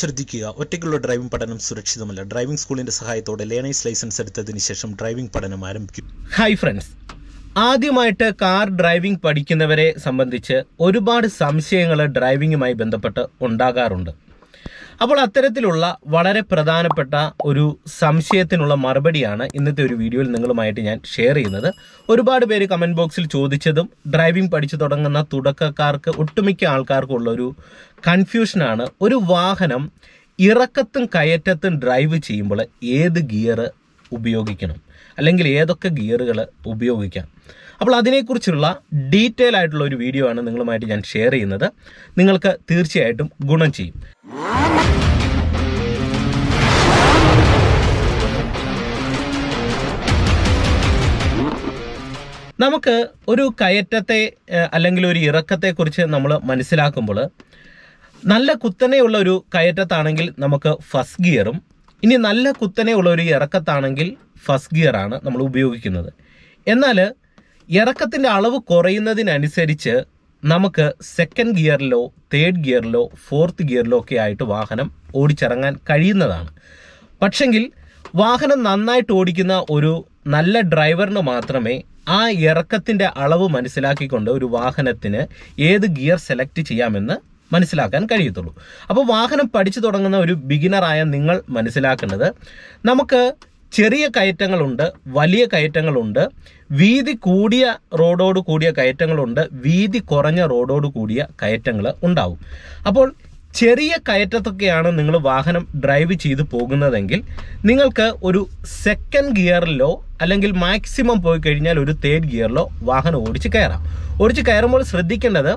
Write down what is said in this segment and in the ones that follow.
ശ്രദ്ധിക്കുക ഒറ്റയ്ക്കുള്ള ഡ്രൈവിംഗ് പഠനം സുരക്ഷിതമല്ല ഡ്രൈവിംഗ് സ്കൂളിന്റെ സഹായത്തോടെ ലേണേഴ്സ് ലൈസൻസ് എടുത്തതിന് ശേഷം ഡ്രൈവിംഗ് പഠനം ആരംഭിക്കും ഹൈ ഫ്രണ്ട്സ് ആദ്യമായിട്ട് കാർ ഡ്രൈവിംഗ് പഠിക്കുന്നവരെ സംബന്ധിച്ച് ഒരുപാട് സംശയങ്ങൾ ഡ്രൈവിംഗുമായി ബന്ധപ്പെട്ട് ഉണ്ടാകാറുണ്ട് അപ്പോൾ അത്തരത്തിലുള്ള വളരെ പ്രധാനപ്പെട്ട ഒരു സംശയത്തിനുള്ള മറുപടിയാണ് ഇന്നത്തെ ഒരു വീഡിയോയിൽ നിങ്ങളുമായിട്ട് ഞാൻ ഷെയർ ചെയ്യുന്നത് ഒരുപാട് പേര് കമൻറ്റ് ബോക്സിൽ ചോദിച്ചതും ഡ്രൈവിംഗ് പഠിച്ചു തുടങ്ങുന്ന തുടക്കക്കാർക്ക് ഒട്ടുമിക്ക ഉള്ളൊരു കൺഫ്യൂഷനാണ് ഒരു വാഹനം ഇറക്കത്തും കയറ്റത്തും ഡ്രൈവ് ചെയ്യുമ്പോൾ ഏത് ഗിയർ ഉപയോഗിക്കണം അല്ലെങ്കിൽ ഏതൊക്കെ ഗിയറുകൾ ഉപയോഗിക്കാം അപ്പോൾ അതിനെക്കുറിച്ചുള്ള ഡീറ്റെയിൽ ആയിട്ടുള്ള ഒരു വീഡിയോ ആണ് നിങ്ങളുമായിട്ട് ഞാൻ ഷെയർ ചെയ്യുന്നത് നിങ്ങൾക്ക് തീർച്ചയായിട്ടും ഗുണം ചെയ്യും നമുക്ക് ഒരു കയറ്റത്തെ അല്ലെങ്കിൽ ഒരു ഇറക്കത്തെക്കുറിച്ച് നമ്മൾ മനസ്സിലാക്കുമ്പോൾ നല്ല കുത്തനെയുള്ള ഒരു കയറ്റത്താണെങ്കിൽ നമുക്ക് ഫസ്റ്റ് ഗിയറും ഇനി നല്ല കുത്തനെയുള്ള ഒരു ഇറക്കത്താണെങ്കിൽ ഫസ്റ്റ് ഗിയറാണ് നമ്മൾ ഉപയോഗിക്കുന്നത് എന്നാൽ ഇറക്കത്തിൻ്റെ അളവ് കുറയുന്നതിനനുസരിച്ച് നമുക്ക് സെക്കൻഡ് ഗിയറിലോ തേർഡ് ഗിയറിലോ ഫോർത്ത് ഗിയറിലോ ഒക്കെ ആയിട്ട് വാഹനം ഓടിച്ചിറങ്ങാൻ കഴിയുന്നതാണ് പക്ഷെങ്കിൽ വാഹനം നന്നായിട്ട് ഓടിക്കുന്ന ഒരു നല്ല ഡ്രൈവറിന് മാത്രമേ ആ ഇറക്കത്തിൻ്റെ അളവ് മനസ്സിലാക്കിക്കൊണ്ട് ഒരു വാഹനത്തിന് ഏത് ഗിയർ സെലക്ട് ചെയ്യാമെന്ന് മനസ്സിലാക്കാൻ കഴിയത്തുള്ളൂ അപ്പോൾ വാഹനം പഠിച്ചു തുടങ്ങുന്ന ഒരു ബിഗിനറായ നിങ്ങൾ മനസ്സിലാക്കേണ്ടത് നമുക്ക് ചെറിയ കയറ്റങ്ങളുണ്ട് വലിയ കയറ്റങ്ങളുണ്ട് വീതി കൂടിയ റോഡോട് കൂടിയ കയറ്റങ്ങളുണ്ട് വീതി കുറഞ്ഞ റോഡോട് കൂടിയ കയറ്റങ്ങൾ ഉണ്ടാവും അപ്പോൾ ചെറിയ കയറ്റത്തൊക്കെയാണ് നിങ്ങൾ വാഹനം ഡ്രൈവ് ചെയ്ത് പോകുന്നതെങ്കിൽ നിങ്ങൾക്ക് ഒരു സെക്കൻഡ് ഗിയറിലോ അല്ലെങ്കിൽ മാക്സിമം പോയി കഴിഞ്ഞാൽ ഒരു തേർഡ് ഗിയറിലോ വാഹനം ഓടിച്ച് കയറാം ഓടിച്ച് കയറുമ്പോൾ ശ്രദ്ധിക്കേണ്ടത്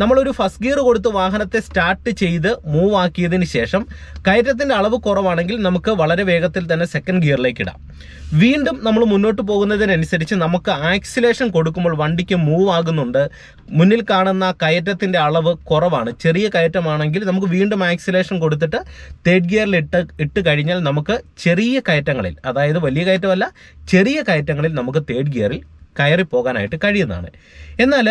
നമ്മളൊരു ഫസ്റ്റ് ഗിയർ കൊടുത്ത് വാഹനത്തെ സ്റ്റാർട്ട് ചെയ്ത് മൂവ് ആക്കിയതിന് ശേഷം കയറ്റത്തിൻ്റെ അളവ് കുറവാണെങ്കിൽ നമുക്ക് വളരെ വേഗത്തിൽ തന്നെ സെക്കൻഡ് ഗിയറിലേക്ക് ഇടാം വീണ്ടും നമ്മൾ മുന്നോട്ട് പോകുന്നതിനനുസരിച്ച് നമുക്ക് ആക്സിലേഷൻ കൊടുക്കുമ്പോൾ വണ്ടിക്ക് മൂവ് ആകുന്നുണ്ട് മുന്നിൽ കാണുന്ന കയറ്റത്തിൻ്റെ അളവ് കുറവാണ് ചെറിയ കയറ്റമാണെങ്കിൽ നമുക്ക് വീണ്ടും ആക്സിലേഷൻ കൊടുത്തിട്ട് തേർഡ് ഗിയറിൽ ഇട്ട് ഇട്ട് കഴിഞ്ഞാൽ നമുക്ക് ചെറിയ കയറ്റങ്ങളിൽ അതായത് വലിയ കയറ്റമല്ല ചെറിയ വലിയ കയറ്റങ്ങളിൽ നമുക്ക് തേർഡ് ഗിയറിൽ കയറി പോകാനായിട്ട് കഴിയുന്നതാണ് എന്നാൽ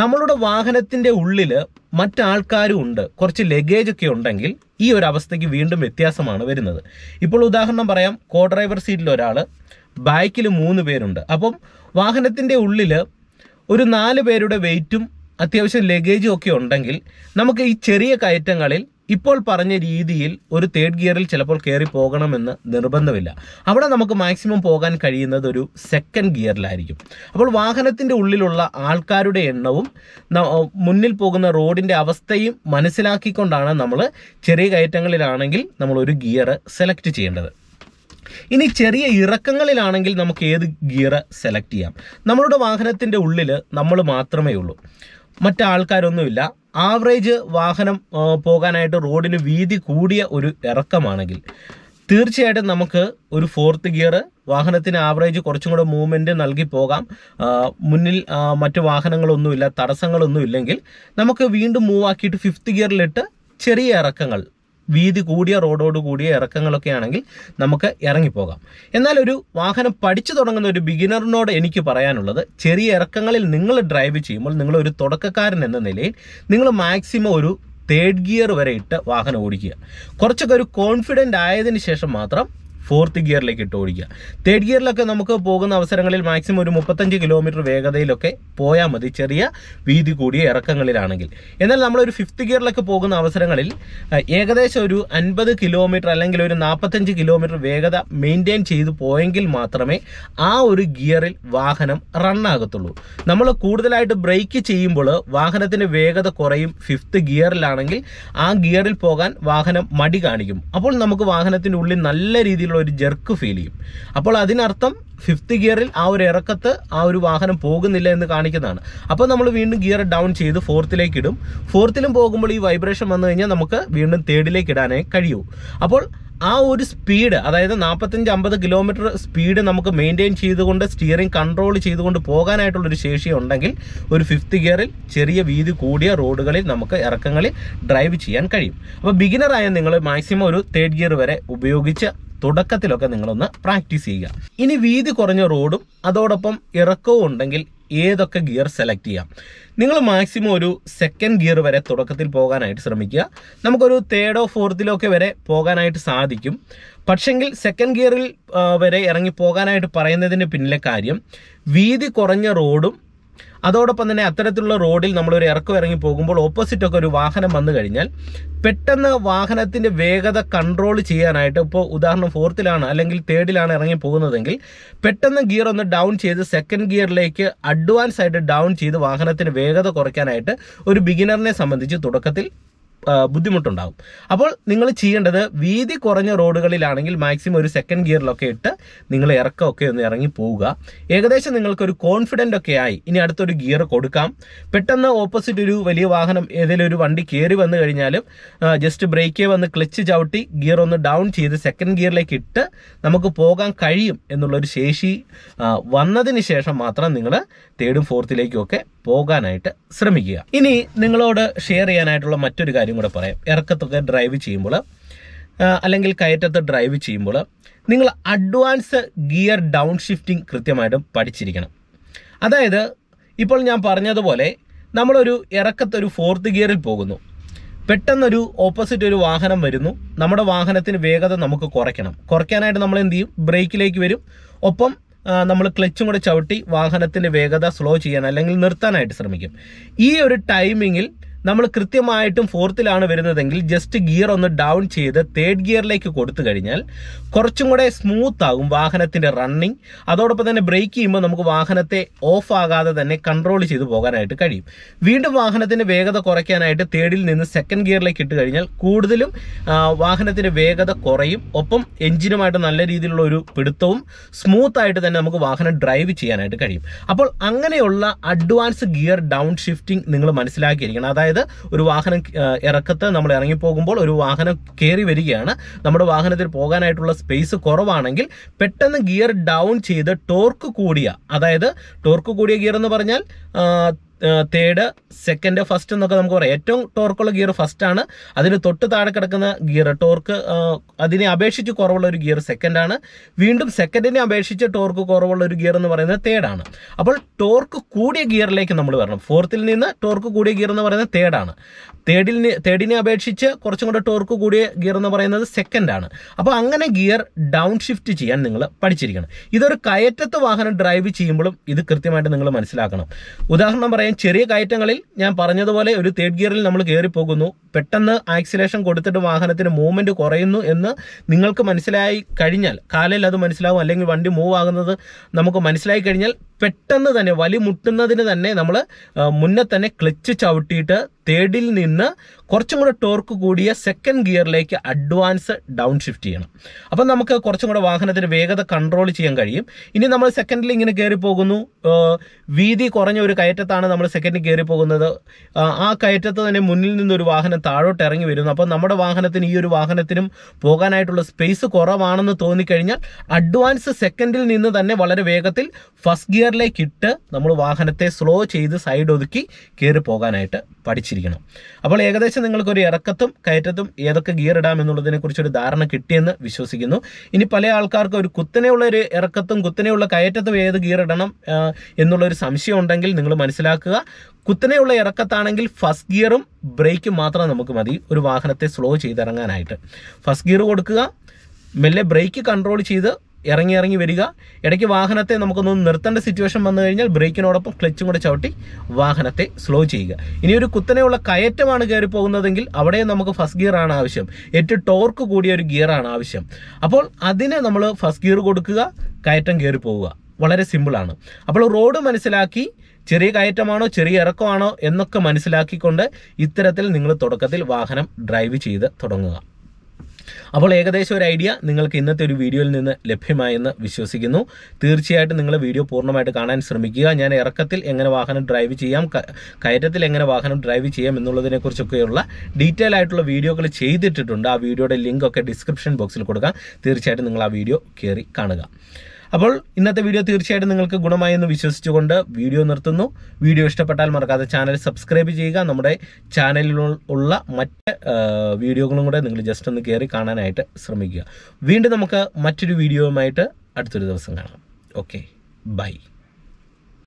നമ്മളുടെ വാഹനത്തിൻ്റെ ഉള്ളിൽ മറ്റാൾക്കാരും ഉണ്ട് കുറച്ച് ലഗേജ് ഒക്കെ ഉണ്ടെങ്കിൽ ഈ ഒരു അവസ്ഥയ്ക്ക് വീണ്ടും വ്യത്യാസമാണ് വരുന്നത് ഇപ്പോൾ ഉദാഹരണം പറയാം കോ ഡ്രൈവർ സീറ്റിൽ ഒരാൾ ബാക്കിൽ മൂന്ന് പേരുണ്ട് അപ്പം വാഹനത്തിൻ്റെ ഉള്ളിൽ ഒരു നാല് പേരുടെ വെയിറ്റും അത്യാവശ്യം ലഗേജും ഒക്കെ ഉണ്ടെങ്കിൽ നമുക്ക് ഈ ചെറിയ കയറ്റങ്ങളിൽ ഇപ്പോൾ പറഞ്ഞ രീതിയിൽ ഒരു തേർഡ് ഗിയറിൽ ചിലപ്പോൾ കയറി പോകണമെന്ന് നിർബന്ധമില്ല അവിടെ നമുക്ക് മാക്സിമം പോകാൻ കഴിയുന്നത് ഒരു സെക്കൻഡ് ഗിയറിലായിരിക്കും അപ്പോൾ വാഹനത്തിൻ്റെ ഉള്ളിലുള്ള ആൾക്കാരുടെ എണ്ണവും മുന്നിൽ പോകുന്ന റോഡിൻ്റെ അവസ്ഥയും മനസ്സിലാക്കിക്കൊണ്ടാണ് നമ്മൾ ചെറിയ കയറ്റങ്ങളിലാണെങ്കിൽ നമ്മൾ ഒരു ഗിയർ സെലക്ട് ചെയ്യേണ്ടത് ഇനി ചെറിയ ഇറക്കങ്ങളിലാണെങ്കിൽ നമുക്ക് ഏത് ഗിയർ സെലക്ട് ചെയ്യാം നമ്മളുടെ വാഹനത്തിൻ്റെ ഉള്ളിൽ നമ്മൾ മാത്രമേ ഉള്ളൂ മറ്റാൾക്കാരൊന്നുമില്ല ആവറേജ് വാഹനം പോകാനായിട്ട് റോഡിന് വീതി കൂടിയ ഒരു ഇറക്കമാണെങ്കിൽ തീർച്ചയായിട്ടും നമുക്ക് ഒരു ഫോർത്ത് ഗിയർ വാഹനത്തിന് ആവറേജ് കുറച്ചും കൂടെ മൂവ്മെൻ്റ് നൽകി പോകാം മുന്നിൽ മറ്റ് വാഹനങ്ങളൊന്നുമില്ല തടസ്സങ്ങളൊന്നും ഇല്ലെങ്കിൽ നമുക്ക് വീണ്ടും മൂവ് ആക്കിയിട്ട് ഫിഫ്ത്ത് ഗിയറിലിട്ട് ചെറിയ ഇറക്കങ്ങൾ വീതി കൂടിയ റോഡോട് കൂടിയ ഇറക്കങ്ങളൊക്കെ ആണെങ്കിൽ നമുക്ക് ഇറങ്ങിപ്പോകാം എന്നാൽ ഒരു വാഹനം പഠിച്ചു തുടങ്ങുന്ന ഒരു ബിഗിനറിനോട് എനിക്ക് പറയാനുള്ളത് ചെറിയ ഇറക്കങ്ങളിൽ നിങ്ങൾ ഡ്രൈവ് ചെയ്യുമ്പോൾ നിങ്ങൾ ഒരു തുടക്കക്കാരൻ എന്ന നിലയിൽ നിങ്ങൾ മാക്സിമം ഒരു തേർഡ് ഗിയർ വരെ ഇട്ട് വാഹനം ഓടിക്കുക കുറച്ചൊക്കെ ഒരു കോൺഫിഡൻ്റ് ആയതിനു ശേഷം മാത്രം ഫോർത്ത് ഗിയറിലേക്ക് ഇട്ട് ഓടിക്കുക തേർഡ് ഗിയറിലൊക്കെ നമുക്ക് പോകുന്ന അവസരങ്ങളിൽ മാക്സിമം ഒരു മുപ്പത്തഞ്ച് കിലോമീറ്റർ വേഗതയിലൊക്കെ പോയാൽ മതി ചെറിയ വീതി കൂടിയ ഇറക്കങ്ങളിലാണെങ്കിൽ എന്നാൽ നമ്മളൊരു ഫിഫ്ത്ത് ഗിയറിലൊക്കെ പോകുന്ന അവസരങ്ങളിൽ ഏകദേശം ഒരു അൻപത് കിലോമീറ്റർ അല്ലെങ്കിൽ ഒരു നാൽപ്പത്തഞ്ച് കിലോമീറ്റർ വേഗത മെയിൻറ്റെയിൻ ചെയ്ത് പോയെങ്കിൽ മാത്രമേ ആ ഒരു ഗിയറിൽ വാഹനം റണ്ണാകത്തുള്ളൂ നമ്മൾ കൂടുതലായിട്ട് ബ്രേക്ക് ചെയ്യുമ്പോൾ വാഹനത്തിൻ്റെ വേഗത കുറയും ഫിഫ്ത്ത് ഗിയറിലാണെങ്കിൽ ആ ഗിയറിൽ പോകാൻ വാഹനം മടി കാണിക്കും അപ്പോൾ നമുക്ക് വാഹനത്തിൻ്റെ ഉള്ളിൽ നല്ല രീതിയിൽ രീതിയിലുള്ള ഒരു ജെർക്ക് ഫീൽ ചെയ്യും അപ്പോൾ അതിനർത്ഥം ഫിഫ്ത്ത് ഗിയറിൽ ആ ഒരു ഇറക്കത്ത് ആ ഒരു വാഹനം പോകുന്നില്ല എന്ന് കാണിക്കുന്നതാണ് അപ്പോൾ നമ്മൾ വീണ്ടും ഗിയർ ഡൗൺ ചെയ്ത് ഫോർത്തിലേക്ക് ഇടും ഫോർത്തിലും പോകുമ്പോൾ ഈ വൈബ്രേഷൻ വന്നു കഴിഞ്ഞാൽ നമുക്ക് വീണ്ടും തേർഡിലേക്ക് ഇടാനേ കഴിയൂ അപ്പോൾ ആ ഒരു സ്പീഡ് അതായത് നാൽപ്പത്തഞ്ച് അമ്പത് കിലോമീറ്റർ സ്പീഡ് നമുക്ക് മെയിൻറ്റെയിൻ ചെയ്തുകൊണ്ട് സ്റ്റിയറിംഗ് കൺട്രോൾ ചെയ്തുകൊണ്ട് പോകാനായിട്ടുള്ളൊരു ശേഷി ഉണ്ടെങ്കിൽ ഒരു ഫിഫ്ത്ത് ഗിയറിൽ ചെറിയ വീതി കൂടിയ റോഡുകളിൽ നമുക്ക് ഇറക്കങ്ങളിൽ ഡ്രൈവ് ചെയ്യാൻ കഴിയും അപ്പോൾ ബിഗിനറായ നിങ്ങൾ മാക്സിമം ഒരു തേർഡ് ഗിയർ വരെ ഉപയോഗിച്ച് തുടക്കത്തിലൊക്കെ നിങ്ങളൊന്ന് പ്രാക്ടീസ് ചെയ്യുക ഇനി വീതി കുറഞ്ഞ റോഡും അതോടൊപ്പം ഇറക്കവും ഉണ്ടെങ്കിൽ ഏതൊക്കെ ഗിയർ സെലക്ട് ചെയ്യാം നിങ്ങൾ മാക്സിമം ഒരു സെക്കൻഡ് ഗിയർ വരെ തുടക്കത്തിൽ പോകാനായിട്ട് ശ്രമിക്കുക നമുക്കൊരു തേർഡോ ഫോർത്തിലോ ഒക്കെ വരെ പോകാനായിട്ട് സാധിക്കും പക്ഷെങ്കിൽ സെക്കൻഡ് ഗിയറിൽ വരെ ഇറങ്ങി പോകാനായിട്ട് പറയുന്നതിന് പിന്നിലെ കാര്യം വീതി കുറഞ്ഞ റോഡും അതോടൊപ്പം തന്നെ അത്തരത്തിലുള്ള റോഡിൽ നമ്മൾ ഒരു ഇറക്കം ഇറങ്ങി പോകുമ്പോൾ ഓപ്പോസിറ്റ് ഒക്കെ ഒരു വാഹനം വന്നു കഴിഞ്ഞാൽ പെട്ടെന്ന് വാഹനത്തിൻ്റെ വേഗത കൺട്രോൾ ചെയ്യാനായിട്ട് ഇപ്പോൾ ഉദാഹരണം ഫോർത്തിലാണ് അല്ലെങ്കിൽ തേർഡിലാണ് ഇറങ്ങി പോകുന്നതെങ്കിൽ പെട്ടെന്ന് ഗിയർ ഒന്ന് ഡൗൺ ചെയ്ത് സെക്കൻഡ് ഗിയറിലേക്ക് അഡ്വാൻസ് ആയിട്ട് ഡൗൺ ചെയ്ത് വാഹനത്തിന്റെ വേഗത കുറയ്ക്കാനായിട്ട് ഒരു ബിഗിനറിനെ സംബന്ധിച്ച് തുടക്കത്തിൽ ബുദ്ധിമുട്ടുണ്ടാകും അപ്പോൾ നിങ്ങൾ ചെയ്യേണ്ടത് വീതി കുറഞ്ഞ റോഡുകളിലാണെങ്കിൽ മാക്സിമം ഒരു സെക്കൻഡ് ഗിയറിലൊക്കെ ഇട്ട് നിങ്ങൾ ഇറക്കമൊക്കെ ഒന്ന് ഇറങ്ങി പോവുക ഏകദേശം നിങ്ങൾക്കൊരു കോൺഫിഡൻ്റ് ഒക്കെ ആയി ഇനി അടുത്തൊരു ഗിയർ കൊടുക്കാം പെട്ടെന്ന് ഓപ്പോസിറ്റ് ഒരു വലിയ വാഹനം ഏതെങ്കിലും ഒരു വണ്ടി കയറി വന്നു കഴിഞ്ഞാലും ജസ്റ്റ് ബ്രേക്ക് വന്ന് ക്ലച്ച് ചവിട്ടി ഗിയർ ഒന്ന് ഡൗൺ ചെയ്ത് സെക്കൻഡ് ഗിയറിലേക്ക് ഇട്ട് നമുക്ക് പോകാൻ കഴിയും എന്നുള്ളൊരു ശേഷി വന്നതിന് ശേഷം മാത്രം നിങ്ങൾ തേർഡും ഫോർത്തിലേക്കും ഒക്കെ പോകാനായിട്ട് ശ്രമിക്കുക ഇനി നിങ്ങളോട് ഷെയർ ചെയ്യാനായിട്ടുള്ള മറ്റൊരു കാര്യം കാര്യം കൂടെ പറയാം ഇറക്കത്തൊക്കെ ഡ്രൈവ് ചെയ്യുമ്പോൾ അല്ലെങ്കിൽ കയറ്റത്ത് ഡ്രൈവ് ചെയ്യുമ്പോൾ നിങ്ങൾ അഡ്വാൻസ് ഗിയർ ഡൗൺ ഷിഫ്റ്റിംഗ് കൃത്യമായിട്ട് പഠിച്ചിരിക്കണം അതായത് ഇപ്പോൾ ഞാൻ പറഞ്ഞതുപോലെ നമ്മളൊരു ഇറക്കത്തൊരു ഫോർത്ത് ഗിയറിൽ പോകുന്നു പെട്ടെന്നൊരു ഓപ്പോസിറ്റ് ഒരു വാഹനം വരുന്നു നമ്മുടെ വാഹനത്തിന് വേഗത നമുക്ക് കുറയ്ക്കണം കുറയ്ക്കാനായിട്ട് നമ്മൾ എന്ത് ചെയ്യും ബ്രേക്കിലേക്ക് വരും ഒപ്പം നമ്മൾ ക്ലച്ചും കൂടെ ചവിട്ടി വാഹനത്തിൻ്റെ വേഗത സ്ലോ ചെയ്യാൻ അല്ലെങ്കിൽ നിർത്താനായിട്ട് ശ്രമിക്കും ഈ ഒരു ടൈമിങ്ങിൽ നമ്മൾ കൃത്യമായിട്ടും ഫോർത്തിലാണ് വരുന്നതെങ്കിൽ ജസ്റ്റ് ഗിയർ ഒന്ന് ഡൗൺ ചെയ്ത് തേർഡ് ഗിയറിലേക്ക് കൊടുത്തു കഴിഞ്ഞാൽ കുറച്ചും കൂടെ സ്മൂത്ത് ആകും വാഹനത്തിന്റെ റണ്ണിങ് അതോടൊപ്പം തന്നെ ബ്രേക്ക് ചെയ്യുമ്പോൾ നമുക്ക് വാഹനത്തെ ഓഫ് ആകാതെ തന്നെ കൺട്രോൾ ചെയ്തു പോകാനായിട്ട് കഴിയും വീണ്ടും വാഹനത്തിന്റെ വേഗത കുറയ്ക്കാനായിട്ട് തേർഡിൽ നിന്ന് സെക്കൻഡ് ഗിയറിലേക്ക് ഇട്ട് കഴിഞ്ഞാൽ കൂടുതലും വാഹനത്തിന്റെ വേഗത കുറയും ഒപ്പം എഞ്ചിനുമായിട്ട് നല്ല രീതിയിലുള്ള ഒരു പിടുത്തവും സ്മൂത്ത് ആയിട്ട് തന്നെ നമുക്ക് വാഹനം ഡ്രൈവ് ചെയ്യാനായിട്ട് കഴിയും അപ്പോൾ അങ്ങനെയുള്ള അഡ്വാൻസ് ഗിയർ ഡൗൺ ഷിഫ്റ്റിംഗ് നിങ്ങൾ മനസ്സിലാക്കിയിരിക്കണം അതായത് അതായത് ഒരു വാഹനം ഇറക്കത്ത് നമ്മൾ ഇറങ്ങിപ്പോകുമ്പോൾ ഒരു വാഹനം കയറി വരികയാണ് നമ്മുടെ വാഹനത്തിൽ പോകാനായിട്ടുള്ള സ്പേസ് കുറവാണെങ്കിൽ പെട്ടെന്ന് ഗിയർ ഡൗൺ ചെയ്ത് ടോർക്ക് കൂടിയ അതായത് ടോർക്ക് കൂടിയ ഗിയർ എന്ന് പറഞ്ഞാൽ തേർഡ് സെക്കൻഡ് ഫസ്റ്റ് എന്നൊക്കെ നമുക്ക് പറയാം ഏറ്റവും ടോർക്കുള്ള ഗിയർ ഫസ്റ്റ് ആണ് അതിന് തൊട്ട് താഴെ കിടക്കുന്ന ഗിയർ ടോർക്ക് അതിനെ അപേക്ഷിച്ച് കുറവുള്ള ഒരു ഗിയർ സെക്കൻഡ് ആണ് വീണ്ടും സെക്കൻഡിനെ അപേക്ഷിച്ച് ടോർക്ക് കുറവുള്ള ഒരു ഗിയർ എന്ന് പറയുന്നത് തേർഡ് ആണ് അപ്പോൾ ടോർക്ക് കൂടിയ ഗിയറിലേക്ക് നമ്മൾ വരണം ഫോർത്തിൽ നിന്ന് ടോർക്ക് കൂടിയ ഗിയർ എന്ന് പറയുന്നത് തേർഡ് ആണ് തേർഡിന് തേർഡിനെ അപേക്ഷിച്ച് കുറച്ചും കൂടെ ടോർക്ക് കൂടിയ ഗിയർ എന്ന് പറയുന്നത് സെക്കൻഡാണ് അപ്പോൾ അങ്ങനെ ഗിയർ ഡൗൺ ഷിഫ്റ്റ് ചെയ്യാൻ നിങ്ങൾ പഠിച്ചിരിക്കണം ഇതൊരു കയറ്റത്ത് വാഹനം ഡ്രൈവ് ചെയ്യുമ്പോഴും ഇത് കൃത്യമായിട്ട് നിങ്ങൾ മനസ്സിലാക്കണം ഉദാഹരണം പറയാൻ ചെറിയ കയറ്റങ്ങളിൽ ഞാൻ പറഞ്ഞതുപോലെ ഒരു തേർഡ് ഗിയറിൽ നമ്മൾ കയറി പോകുന്നു പെട്ടെന്ന് ആക്സിലേഷൻ കൊടുത്തിട്ട് വാഹനത്തിന് മൂവ്മെൻറ്റ് കുറയുന്നു എന്ന് നിങ്ങൾക്ക് മനസ്സിലായി കഴിഞ്ഞാൽ കാലിൽ അത് മനസ്സിലാവും അല്ലെങ്കിൽ വണ്ടി മൂവ് ആകുന്നത് നമുക്ക് മനസ്സിലായി കഴിഞ്ഞാൽ പെട്ടെന്ന് തന്നെ വലി മുട്ടുന്നതിന് തന്നെ നമ്മൾ മുന്നേ തന്നെ ക്ലച്ച് ചവിട്ടിയിട്ട് തേർഡിൽ നിന്ന് കുറച്ചും കൂടെ ടോർക്ക് കൂടിയ സെക്കൻഡ് ഗിയറിലേക്ക് അഡ്വാൻസ് ഡൗൺ ഷിഫ്റ്റ് ചെയ്യണം അപ്പം നമുക്ക് കുറച്ചും കൂടെ വാഹനത്തിന് വേഗത കൺട്രോൾ ചെയ്യാൻ കഴിയും ഇനി നമ്മൾ സെക്കൻഡിൽ ഇങ്ങനെ കയറി പോകുന്നു വീതി കുറഞ്ഞ ഒരു കയറ്റത്താണ് നമ്മൾ സെക്കൻഡിൽ കയറി പോകുന്നത് ആ കയറ്റത്ത് തന്നെ മുന്നിൽ നിന്നൊരു വാഹനം താഴോട്ട് ഇറങ്ങി വരുന്നു അപ്പോൾ നമ്മുടെ വാഹനത്തിന് ഈ ഒരു വാഹനത്തിനും പോകാനായിട്ടുള്ള സ്പേസ് കുറവാണെന്ന് തോന്നിക്കഴിഞ്ഞാൽ അഡ്വാൻസ് സെക്കൻഡിൽ നിന്ന് തന്നെ വളരെ വേഗത്തിൽ ഫസ്റ്റ് ഗിയറിലേക്ക് ഇട്ട് നമ്മൾ വാഹനത്തെ സ്ലോ ചെയ്ത് സൈഡ് ഒതുക്കി കയറി പോകാനായിട്ട് പഠിച്ചിരിക്കണം അപ്പോൾ ഏകദേശം നിങ്ങൾക്കൊരു ഇറക്കത്തും കയറ്റത്തും ഏതൊക്കെ ഗിയർ ഇടാം എന്നുള്ളതിനെ കുറിച്ചൊരു ധാരണ കിട്ടിയെന്ന് വിശ്വസിക്കുന്നു ഇനി പല ആൾക്കാർക്ക് ഒരു കുത്തനെയുള്ള ഒരു ഇറക്കത്തും കുത്തനെയുള്ള കയറ്റത്തും ഏത് ഗിയർ ഇടണം എന്നുള്ള ഒരു സംശയം ഉണ്ടെങ്കിൽ നിങ്ങൾ മനസ്സിലാക്കുക കുത്തനെയുള്ള ഇറക്കത്താണെങ്കിൽ ഫസ്റ്റ് ഗിയറും ബ്രേക്കും മാത്രം നമുക്ക് മതി ഒരു വാഹനത്തെ സ്ലോ ചെയ്തിറങ്ങാനായിട്ട് ഫസ്റ്റ് ഗിയർ കൊടുക്കുക മെല്ലെ ബ്രേക്ക് കൺട്രോൾ ചെയ്ത് ഇറങ്ങി ഇറങ്ങി വരിക ഇടയ്ക്ക് വാഹനത്തെ നമുക്കൊന്ന് നിർത്തേണ്ട സിറ്റുവേഷൻ വന്നു കഴിഞ്ഞാൽ ബ്രേക്കിനോടൊപ്പം ക്ലച്ചും കൂടെ ചവിട്ടി വാഹനത്തെ സ്ലോ ചെയ്യുക ഇനി ഒരു കുത്തനെയുള്ള കയറ്റമാണ് കയറി പോകുന്നതെങ്കിൽ അവിടെ നമുക്ക് ഫസ്റ്റ് ഗിയർ ആണ് ആവശ്യം ഏറ്റവും ടോർക്ക് കൂടിയ ഒരു ഗിയറാണ് ആവശ്യം അപ്പോൾ അതിനെ നമ്മൾ ഫസ്റ്റ് ഗിയർ കൊടുക്കുക കയറ്റം കയറി പോവുക വളരെ സിമ്പിളാണ് അപ്പോൾ റോഡ് മനസ്സിലാക്കി ചെറിയ കയറ്റമാണോ ചെറിയ ഇറക്കമാണോ എന്നൊക്കെ മനസ്സിലാക്കിക്കൊണ്ട് ഇത്തരത്തിൽ നിങ്ങൾ തുടക്കത്തിൽ വാഹനം ഡ്രൈവ് ചെയ്ത് തുടങ്ങുക അപ്പോൾ ഏകദേശം ഒരു ഐഡിയ നിങ്ങൾക്ക് ഇന്നത്തെ ഒരു വീഡിയോയിൽ നിന്ന് ലഭ്യമായെന്ന് വിശ്വസിക്കുന്നു തീർച്ചയായിട്ടും നിങ്ങൾ വീഡിയോ പൂർണ്ണമായിട്ട് കാണാൻ ശ്രമിക്കുക ഞാൻ ഇറക്കത്തിൽ എങ്ങനെ വാഹനം ഡ്രൈവ് ചെയ്യാം കയറ്റത്തിൽ എങ്ങനെ വാഹനം ഡ്രൈവ് ചെയ്യാം എന്നുള്ളതിനെക്കുറിച്ചൊക്കെയുള്ള ഡീറ്റെയിൽ ആയിട്ടുള്ള വീഡിയോകൾ ചെയ്തിട്ടിട്ടുണ്ട് ആ വീഡിയോയുടെ ലിങ്ക് ഒക്കെ ഡിസ്ക്രിപ്ഷൻ ബോക്സിൽ കൊടുക്കാം തീർച്ചയായിട്ടും നിങ്ങൾ ആ വീഡിയോ കയറി കാണുക അപ്പോൾ ഇന്നത്തെ വീഡിയോ തീർച്ചയായിട്ടും നിങ്ങൾക്ക് ഗുണമായി എന്ന് വിശ്വസിച്ചുകൊണ്ട് വീഡിയോ നിർത്തുന്നു വീഡിയോ ഇഷ്ടപ്പെട്ടാൽ മറക്കാതെ ചാനൽ സബ്സ്ക്രൈബ് ചെയ്യുക നമ്മുടെ ചാനലിൽ ഉള്ള മറ്റ് വീഡിയോകളും കൂടെ നിങ്ങൾ ജസ്റ്റ് ഒന്ന് കയറി കാണാനായിട്ട് ശ്രമിക്കുക വീണ്ടും നമുക്ക് മറ്റൊരു വീഡിയോയുമായിട്ട് അടുത്തൊരു ദിവസം കാണാം ഓക്കെ ബൈ